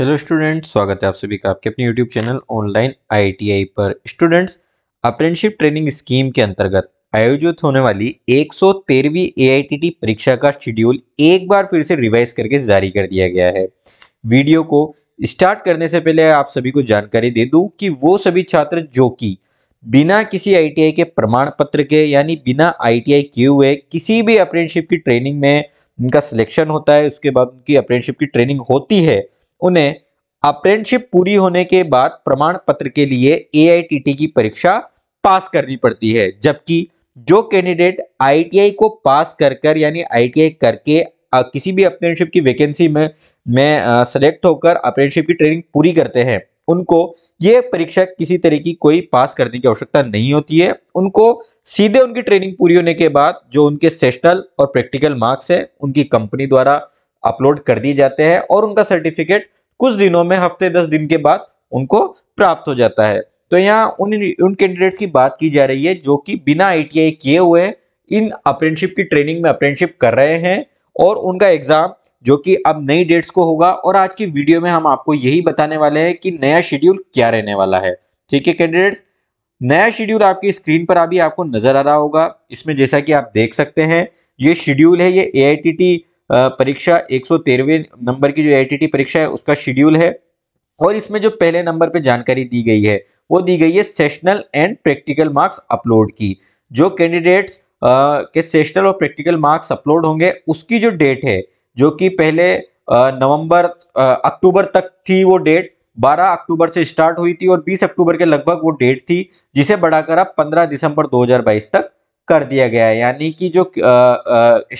hello students स्वागत है आप सभी का आपके अपने यूट्यूब चैनल ऑनलाइन आईटीआई पर स्टूडेंट्स अप्रेंटिसशिप ट्रेनिंग स्कीम के अंतर्गत आयोजित होने वाली 113वीं एआईटीटी परीक्षा का शेड्यूल एक बार फिर से रिवाइज करके जारी कर दिया गया है वीडियो को स्टार्ट करने से पहले आप सभी को जानकारी दे दूँ कि वो सभी छात्र जो कि बिना किसी आई के प्रमाण पत्र के यानी बिना आई किए हुए किसी भी अप्रेंटिसशिप की ट्रेनिंग में उनका सिलेक्शन होता है उसके बाद उनकी अप्रेंटिसशिप की ट्रेनिंग होती है उन्हें अप्रेंटशिप पूरी होने के बाद प्रमाण पत्र के लिए ए की परीक्षा पास करनी पड़ती है जबकि जो कैंडिडेट आईटीआई को पास कर कर यानी आईटीआई करके किसी भी अप्रेंटशिप की वैकेंसी में मैं सेलेक्ट होकर अप्रेंटशिप की ट्रेनिंग पूरी करते हैं उनको ये परीक्षा किसी तरह की कोई पास करने की आवश्यकता नहीं होती है उनको सीधे उनकी ट्रेनिंग पूरी होने के बाद जो उनके सेशनल और प्रैक्टिकल मार्क्स हैं उनकी कंपनी द्वारा अपलोड कर दिए जाते हैं और उनका सर्टिफिकेट कुछ दिनों में हफ्ते दस दिन के बाद उनको प्राप्त हो जाता है तो यहाँ उन उन कैंडिडेट्स की बात की जा रही है जो कि बिना आई किए हुए इन अप्रेंटशिप की ट्रेनिंग में अप्रेंटशिप कर रहे हैं और उनका एग्जाम जो कि अब नई डेट्स को होगा और आज की वीडियो में हम आपको यही बताने वाले हैं कि नया शेड्यूल क्या रहने वाला है ठीक है कैंडिडेट्स नया शेड्यूल आपकी स्क्रीन पर अभी आपको नजर आ रहा होगा इसमें जैसा कि आप देख सकते हैं ये शेड्यूल है ये ए परीक्षा एक नंबर की जो आई परीक्षा है उसका शेड्यूल है और इसमें जो पहले नंबर पे जानकारी दी गई है वो दी गई है sessional and practical marks upload की जो कैंडिडेट्स के सेशनल और प्रैक्टिकल मार्क्स अपलोड होंगे उसकी जो डेट है जो कि पहले नवंबर अक्टूबर तक थी वो डेट 12 अक्टूबर से स्टार्ट हुई थी और 20 अक्टूबर के लगभग वो डेट थी जिसे बढ़ाकर अब 15 दिसंबर 2022 तक कर दिया गया है यानी कि जो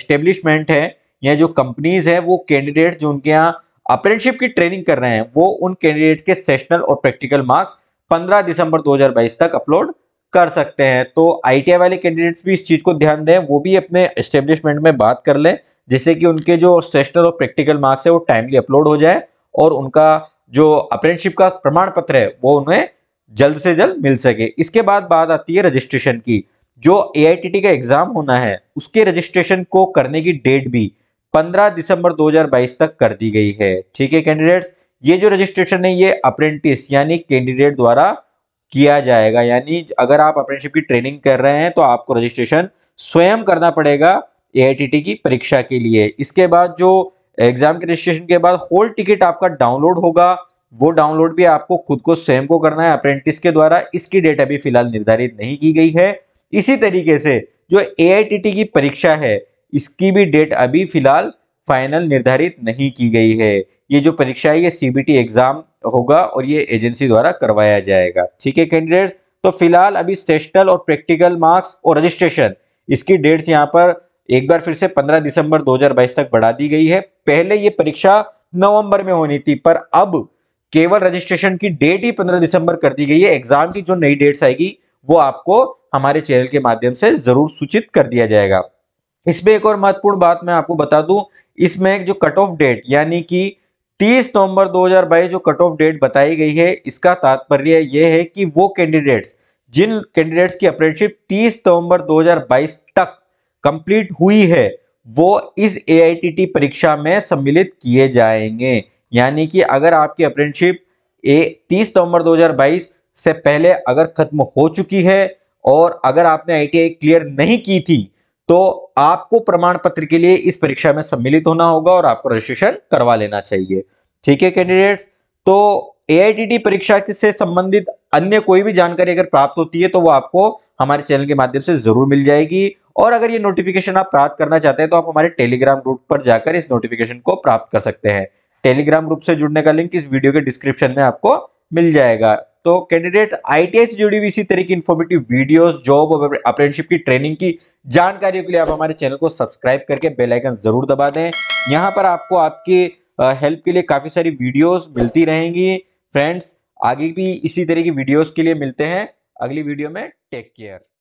स्टेब्लिशमेंट है या जो कंपनीज है वो कैंडिडेट जो उनके यहाँ अप्रेंटशिप की ट्रेनिंग कर रहे हैं वो उन कैंडिडेट के सेशनल और प्रैक्टिकल मार्क्स 15 दिसंबर 2022 तक अपलोड कर सकते हैं तो आई वाले कैंडिडेट्स भी इस चीज को ध्यान दें वो भी अपने एस्टेब्लिशमेंट में बात कर लें जिससे कि उनके जो सेशनल और प्रैक्टिकल मार्क्स है वो टाइमली अपलोड हो जाए और उनका जो अप्रेंटशिप का प्रमाण पत्र है वो उन्हें जल्द से जल्द मिल सके इसके बाद बात आती है रजिस्ट्रेशन की जो ए का एग्जाम होना है उसके रजिस्ट्रेशन को करने की डेट भी 15 दिसंबर 2022 तक कर दी गई है ठीक है कैंडिडेट्स ये जो रजिस्ट्रेशन है ये अप्रेंटिस यानी कैंडिडेट द्वारा किया जाएगा यानी अगर आप अप्रेंटिसशिप की ट्रेनिंग कर रहे हैं तो आपको रजिस्ट्रेशन स्वयं करना पड़ेगा ए की परीक्षा के लिए इसके बाद जो एग्जाम के रजिस्ट्रेशन के बाद होल टिकट आपका डाउनलोड होगा वो डाउनलोड भी आपको खुद को स्वयं को करना है अप्रेंटिस के द्वारा इसकी डेट अभी फिलहाल निर्धारित नहीं की गई है इसी तरीके से जो ए की परीक्षा है इसकी भी डेट अभी फिलहाल फाइनल निर्धारित नहीं की गई है ये जो परीक्षा है ये सीबीटी एग्जाम होगा और ये एजेंसी द्वारा करवाया जाएगा ठीक है कैंडिडेट तो फिलहाल अभी सेशनल और प्रैक्टिकल मार्क्स और रजिस्ट्रेशन इसकी डेट्स यहाँ पर एक बार फिर से 15 दिसंबर 2022 तक बढ़ा दी गई है पहले ये परीक्षा नवंबर में होनी थी पर अब केवल रजिस्ट्रेशन की डेट ही 15 दिसंबर कर दी गई है एग्जाम की जो नई डेट्स आएगी वो आपको हमारे चैनल के माध्यम से जरूर सूचित कर दिया जाएगा इसमें एक और महत्वपूर्ण बात मैं आपको बता दूं इसमें जो कट ऑफ डेट यानी कि 30 नवंबर 2022 जो कट ऑफ डेट बताई गई है इसका तात्पर्य यह है कि वो कैंडिडेट्स जिन कैंडिडेट्स की अप्रेंटशिप 30 नवंबर 2022 तक कंप्लीट हुई है वो इस ए परीक्षा में सम्मिलित किए जाएंगे यानी कि अगर आपकी अप्रेंटशिप ए 30 नवंबर 2022 से पहले अगर खत्म हो चुकी है और अगर आपने आई क्लियर नहीं की थी तो आपको प्रमाण पत्र के लिए इस परीक्षा में सम्मिलित होना होगा और आपको रजिस्ट्रेशन करवा लेना चाहिए ठीक है कैंडिडेट्स तो ए परीक्षा से संबंधित अन्य कोई भी जानकारी अगर प्राप्त होती है तो वो आपको हमारे चैनल के माध्यम से जरूर मिल जाएगी और अगर ये नोटिफिकेशन आप प्राप्त करना चाहते हैं तो आप हमारे टेलीग्राम ग्रुप पर जाकर इस नोटिफिकेशन को प्राप्त कर सकते हैं टेलीग्राम ग्रुप से जुड़ने का लिंक इस वीडियो के डिस्क्रिप्शन में आपको मिल जाएगा तो कैंडिडेट आईटीआई से जुड़ी हुई इसी तरह की इन्फॉर्मेटिव वीडियोस जॉब और अप्रेंटिसशिप की ट्रेनिंग की जानकारियों के लिए आप हमारे चैनल को सब्सक्राइब करके बेल आइकन जरूर दबा दें यहाँ पर आपको आपके हेल्प के लिए काफ़ी सारी वीडियोस मिलती रहेंगी फ्रेंड्स आगे भी इसी तरह की वीडियोज के लिए मिलते हैं अगली वीडियो में टेक केयर